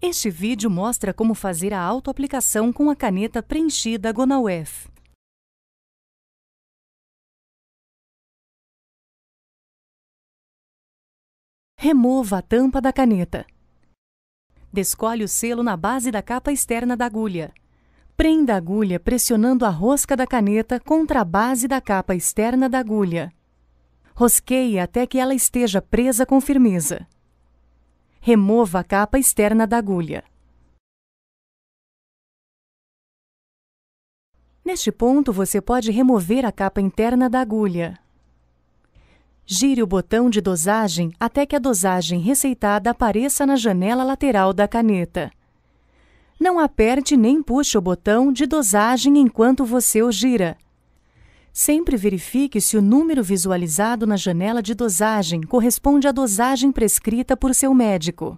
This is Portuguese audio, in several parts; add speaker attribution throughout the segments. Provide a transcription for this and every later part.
Speaker 1: Este vídeo mostra como fazer a autoaplicação com a caneta preenchida Gonauef. Remova a tampa da caneta. Descolhe o selo na base da capa externa da agulha. Prenda a agulha pressionando a rosca da caneta contra a base da capa externa da agulha. Rosqueie até que ela esteja presa com firmeza. Remova a capa externa da agulha. Neste ponto, você pode remover a capa interna da agulha. Gire o botão de dosagem até que a dosagem receitada apareça na janela lateral da caneta. Não aperte nem puxe o botão de dosagem enquanto você o gira. Sempre verifique se o número visualizado na janela de dosagem corresponde à dosagem prescrita por seu médico.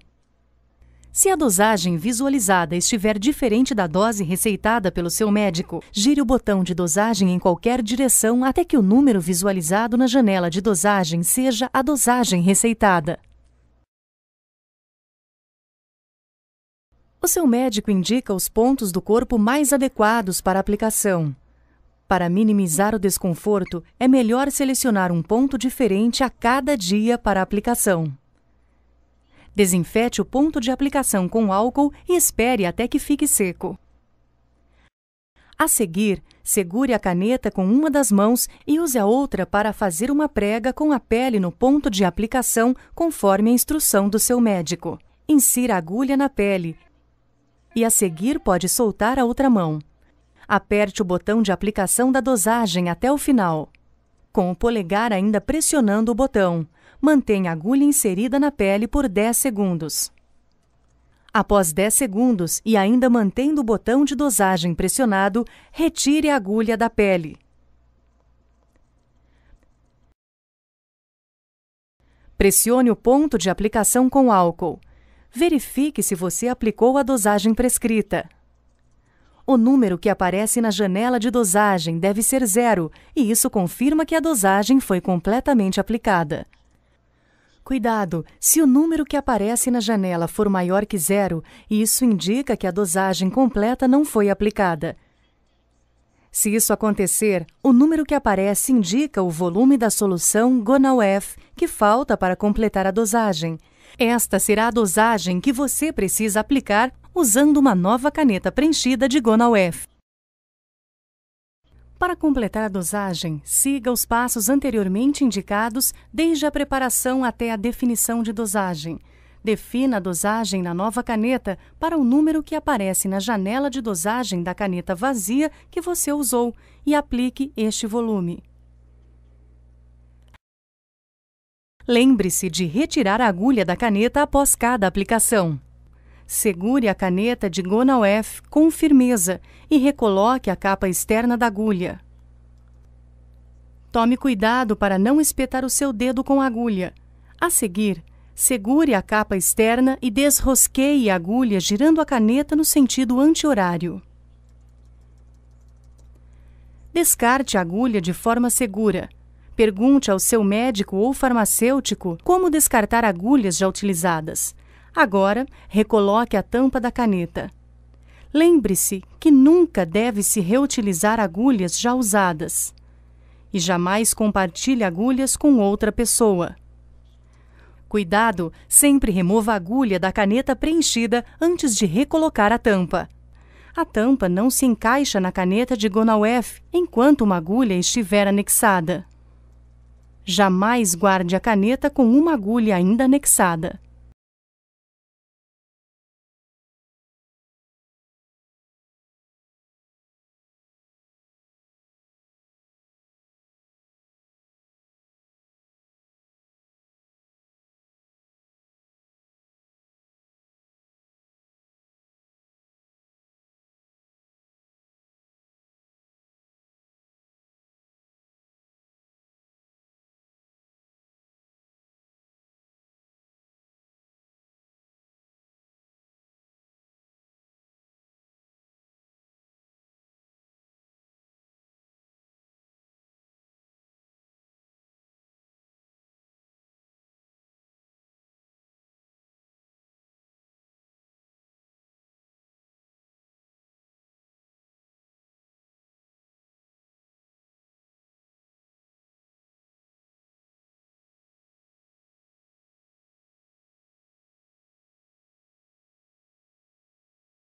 Speaker 1: Se a dosagem visualizada estiver diferente da dose receitada pelo seu médico, gire o botão de dosagem em qualquer direção até que o número visualizado na janela de dosagem seja a dosagem receitada. O seu médico indica os pontos do corpo mais adequados para aplicação. Para minimizar o desconforto, é melhor selecionar um ponto diferente a cada dia para aplicação. Desinfete o ponto de aplicação com álcool e espere até que fique seco. A seguir, segure a caneta com uma das mãos e use a outra para fazer uma prega com a pele no ponto de aplicação conforme a instrução do seu médico. Insira a agulha na pele e a seguir pode soltar a outra mão. Aperte o botão de aplicação da dosagem até o final. Com o polegar ainda pressionando o botão, mantenha a agulha inserida na pele por 10 segundos. Após 10 segundos e ainda mantendo o botão de dosagem pressionado, retire a agulha da pele. Pressione o ponto de aplicação com álcool. Verifique se você aplicou a dosagem prescrita. O número que aparece na janela de dosagem deve ser zero, e isso confirma que a dosagem foi completamente aplicada. Cuidado! Se o número que aparece na janela for maior que zero, isso indica que a dosagem completa não foi aplicada. Se isso acontecer, o número que aparece indica o volume da solução gonal F que falta para completar a dosagem. Esta será a dosagem que você precisa aplicar usando uma nova caneta preenchida de Gonal Para completar a dosagem, siga os passos anteriormente indicados, desde a preparação até a definição de dosagem. Defina a dosagem na nova caneta para o número que aparece na janela de dosagem da caneta vazia que você usou e aplique este volume. Lembre-se de retirar a agulha da caneta após cada aplicação. Segure a caneta de F com firmeza e recoloque a capa externa da agulha. Tome cuidado para não espetar o seu dedo com a agulha. A seguir, segure a capa externa e desrosqueie a agulha girando a caneta no sentido anti-horário. Descarte a agulha de forma segura. Pergunte ao seu médico ou farmacêutico como descartar agulhas já utilizadas. Agora, recoloque a tampa da caneta. Lembre-se que nunca deve se reutilizar agulhas já usadas. E jamais compartilhe agulhas com outra pessoa. Cuidado, sempre remova a agulha da caneta preenchida antes de recolocar a tampa. A tampa não se encaixa na caneta de Gonalf enquanto uma agulha estiver anexada. Jamais guarde a caneta com uma agulha ainda anexada.